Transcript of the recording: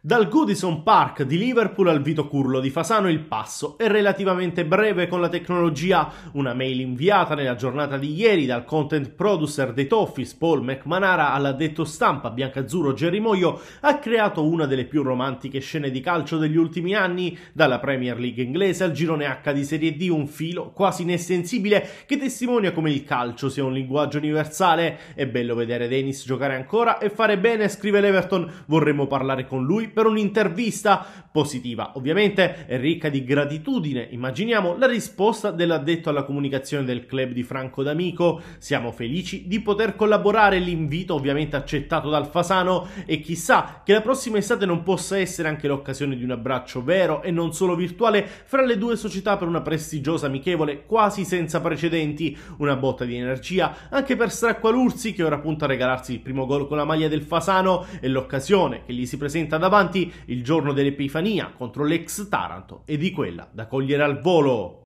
Dal Goodison Park di Liverpool al Vito Curlo di Fasano il passo è relativamente breve con la tecnologia. Una mail inviata nella giornata di ieri dal content producer dei Toffis Paul McManara all'addetto stampa Biancazzurro Moyo ha creato una delle più romantiche scene di calcio degli ultimi anni, dalla Premier League inglese al girone H di Serie D, un filo quasi inestensibile che testimonia come il calcio sia un linguaggio universale. È bello vedere Dennis giocare ancora e fare bene, scrive l'Everton. Vorremmo parlare con lui per un'intervista positiva. Ovviamente ricca di gratitudine, immaginiamo la risposta dell'addetto alla comunicazione del club di Franco D'Amico. Siamo felici di poter collaborare, l'invito ovviamente accettato dal Fasano e chissà che la prossima estate non possa essere anche l'occasione di un abbraccio vero e non solo virtuale fra le due società per una prestigiosa amichevole quasi senza precedenti, una botta di energia anche per Stracqualurzi che ora punta a regalarsi il primo gol con la maglia del Fasano e l'occasione che gli si presenta davanti avanti il giorno dell'Epifania contro l'ex Taranto e di quella da cogliere al volo.